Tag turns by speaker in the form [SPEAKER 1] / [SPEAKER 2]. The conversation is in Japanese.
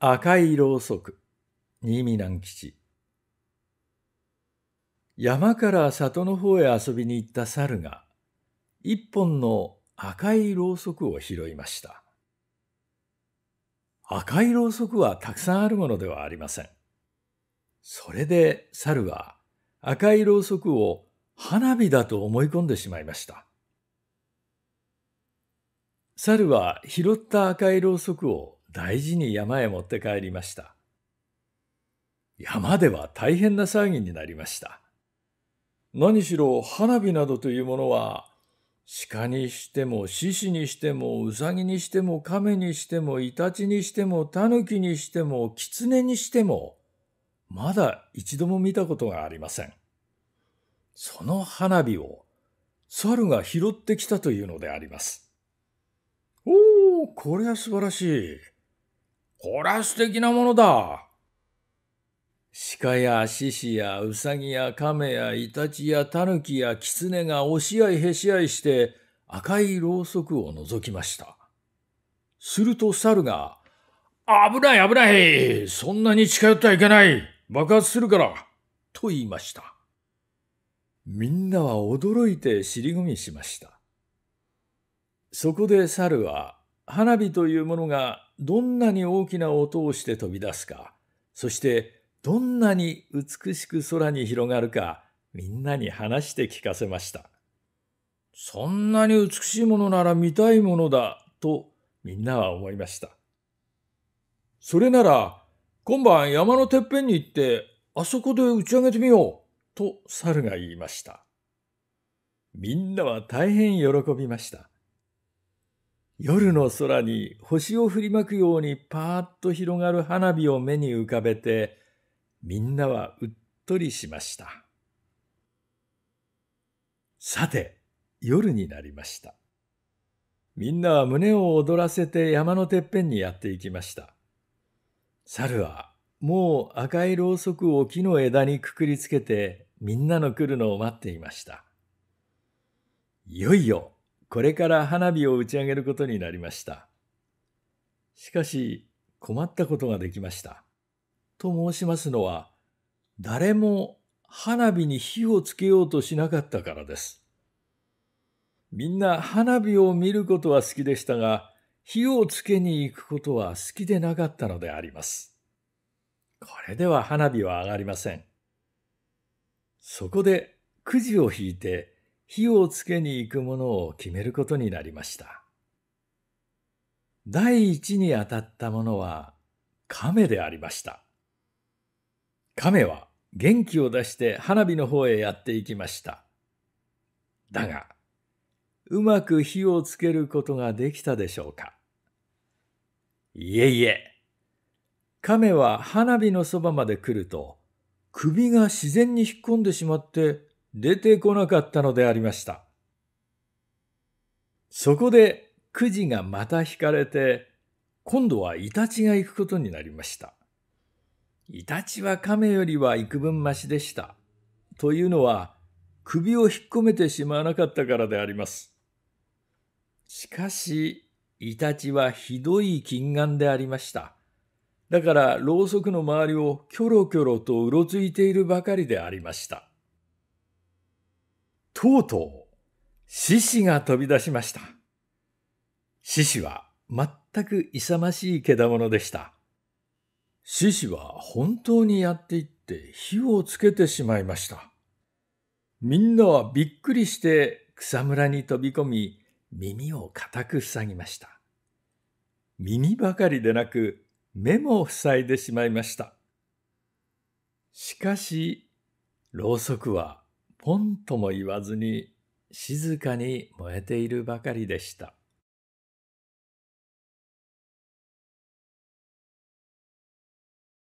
[SPEAKER 1] 赤いろうそく新見南吉山から里の方へ遊びに行った猿が一本の赤いろうそくを拾いました赤いろうそくはたくさんあるものではありませんそれで猿は赤いろうそくを花火だと思い込んでしまいました猿は拾った赤いろうそくを大事に山へ持って帰りました。山では大変な騒ぎになりました。何しろ花火などというものは鹿にしても獅子にしてもうさぎにしても亀にしてもイタチにしてもタヌキにしても狐にしてもまだ一度も見たことがありません。その花火を猿が拾ってきたというのであります。おお、これは素晴らしい。こら素敵なものだ。鹿や獅子やウサギや亀やイタチやタヌキやキツネが押し合いへし合いして赤いろうそくを覗きました。すると猿が、危ない危ないそんなに近寄ってはいけない爆発するからと言いました。みんなは驚いて尻込みしました。そこで猿は花火というものがどんなに大きな音をして飛び出すか、そしてどんなに美しく空に広がるか、みんなに話して聞かせました。そんなに美しいものなら見たいものだ、とみんなは思いました。それなら、今晩山のてっぺんに行って、あそこで打ち上げてみよう、と猿が言いました。みんなは大変喜びました。夜の空に星を振りまくようにパーッと広がる花火を目に浮かべてみんなはうっとりしましたさて夜になりましたみんなは胸を躍らせて山のてっぺんにやっていきました猿はもう赤いろうそくを木の枝にくくりつけてみんなの来るのを待っていましたいよいよこれから花火を打ち上げることになりました。しかし、困ったことができました。と申しますのは、誰も花火に火をつけようとしなかったからです。みんな花火を見ることは好きでしたが、火をつけに行くことは好きでなかったのであります。これでは花火は上がりません。そこでくじを引いて火をつけに行くものを決めることになりました。第一に当たったものは亀でありました。亀は元気を出して花火の方へやっていきました。だが、うまく火をつけることができたでしょうか。いえいえ、亀は花火のそばまで来ると、首が自然に引っ込んでしまって、出てこなかったのでありました。そこでくじがまた引かれて、今度はイタチが行くことになりました。イタチは亀よりは幾分ましでした。というのは、首を引っ込めてしまわなかったからであります。しかし、イタチはひどい近眼でありました。だから、ろうそくの周りをキョロキョロとうろついているばかりでありました。とうとう、獅子が飛び出しました。獅子は全く勇ましい獣でした。獅子は本当にやっていって火をつけてしまいました。みんなはびっくりして草むらに飛び込み、耳を固く塞ぎました。耳ばかりでなく目も塞いでしまいました。しかし、ろうそくはポンとも言わずに静かに燃えているばかりでした。